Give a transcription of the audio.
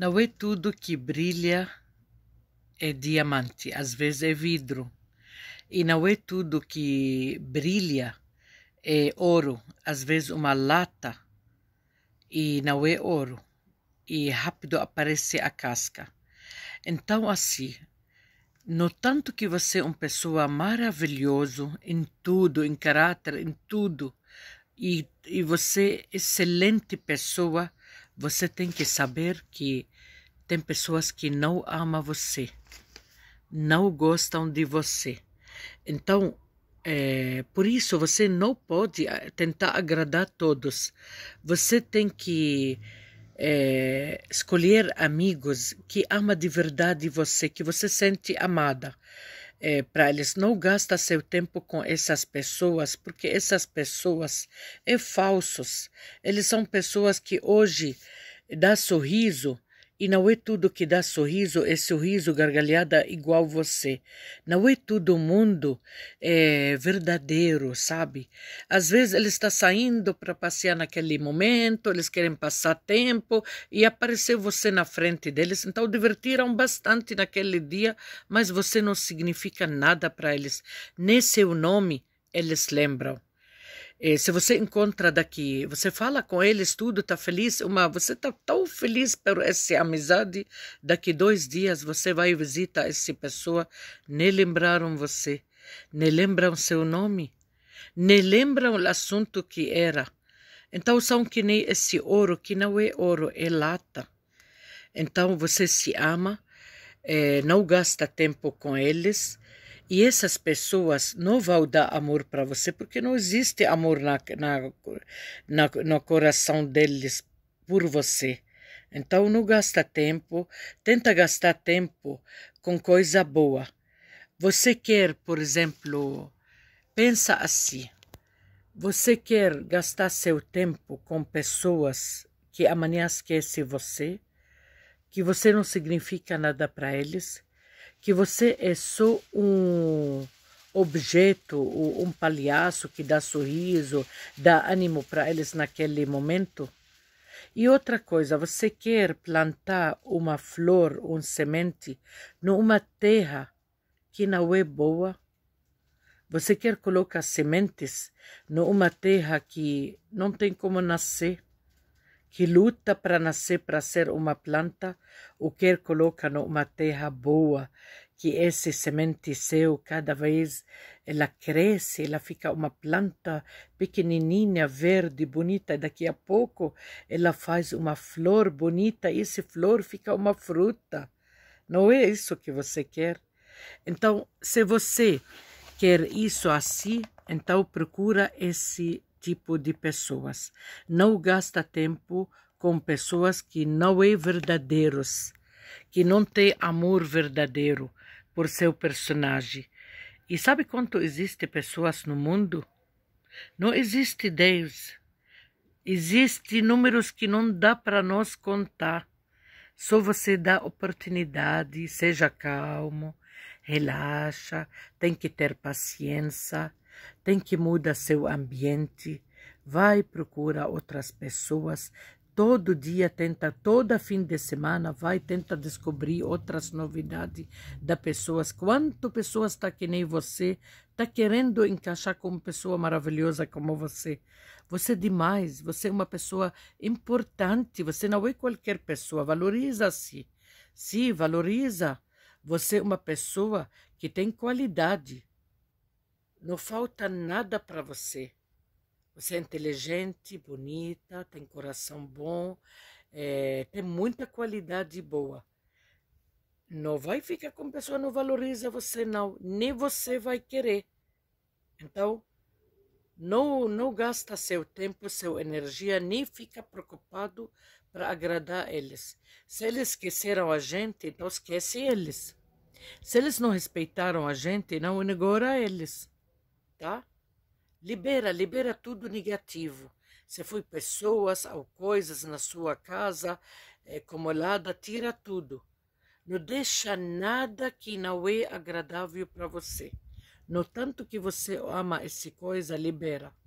Não é tudo que brilha é diamante, às vezes é vidro. E não é tudo que brilha é ouro, às vezes uma lata e não é ouro. E rápido aparece a casca. Então assim, no tanto que você é uma pessoa maravilhoso em tudo, em caráter, em tudo, e, e você é excelente pessoa, você tem que saber que tem pessoas que não amam você, não gostam de você. Então, é, por isso você não pode eh, tentar agradar todos. Você tem que é, escolher amigos que ama de verdade você, que você sente amada é, para eles, não gasta seu tempo com essas pessoas, porque essas pessoas é falsos. Eles são pessoas que hoje dá sorriso, e não é tudo que dá sorriso, é sorriso, gargalhada igual você. Não é todo mundo é, verdadeiro, sabe? Às vezes ele está saindo para passear naquele momento, eles querem passar tempo e apareceu você na frente deles. Então divertiram bastante naquele dia, mas você não significa nada para eles. Nem seu nome eles lembram. É, se você encontra daqui, você fala com eles tudo, tá feliz? Uma, você tá tão feliz por essa amizade. Daqui dois dias você vai visitar essa pessoa. Nem lembraram você, nem lembram seu nome, nem lembram o assunto que era. Então são que nem esse ouro, que não é ouro, é lata. Então você se ama, é, não gasta tempo com eles e essas pessoas não vão dar amor para você, porque não existe amor na, na, na, no coração deles por você. Então, não gasta tempo, tenta gastar tempo com coisa boa. Você quer, por exemplo, pensa assim: você quer gastar seu tempo com pessoas que amanhã esquecem você, que você não significa nada para eles, que você é só um objeto, um palhaço que dá sorriso, dá ânimo para eles naquele momento? E outra coisa, você quer plantar uma flor, um semente, numa terra que não é boa? Você quer colocar sementes numa terra que não tem como nascer? que luta para nascer para ser uma planta, o quer coloca numa terra boa, que esse semente seu cada vez ela cresce, ela fica uma planta pequenininha, verde, bonita, E daqui a pouco ela faz uma flor bonita, e essa flor fica uma fruta. Não é isso que você quer? Então, se você quer isso assim, então procura esse tipo de pessoas. Não gasta tempo com pessoas que não é verdadeiros, que não tem amor verdadeiro por seu personagem. E sabe quanto existe pessoas no mundo? Não existe Deus. Existem números que não dá para nós contar. Só você dá oportunidade, seja calmo, relaxa, tem que ter paciência tem que mudar seu ambiente, vai procurar outras pessoas, todo dia tenta, todo fim de semana vai tenta descobrir outras novidades da pessoas. Quanto pessoas está que nem você, está querendo encaixar com uma pessoa maravilhosa como você. Você é demais, você é uma pessoa importante, você não é qualquer pessoa, valoriza-se. Se valoriza, você é uma pessoa que tem qualidade. Não falta nada para você. Você é inteligente, bonita, tem coração bom, é, tem muita qualidade boa. Não vai ficar com pessoa que não valoriza você, não. Nem você vai querer. Então, não, não gasta seu tempo, sua energia, nem fica preocupado para agradar eles. Se eles esqueceram a gente, então esquece eles. Se eles não respeitaram a gente, não ignora eles tá? Libera, libera tudo negativo. Se foi pessoas ou coisas na sua casa eh, acumulada, tira tudo. Não deixa nada que não é agradável para você. No tanto que você ama essa coisa, libera.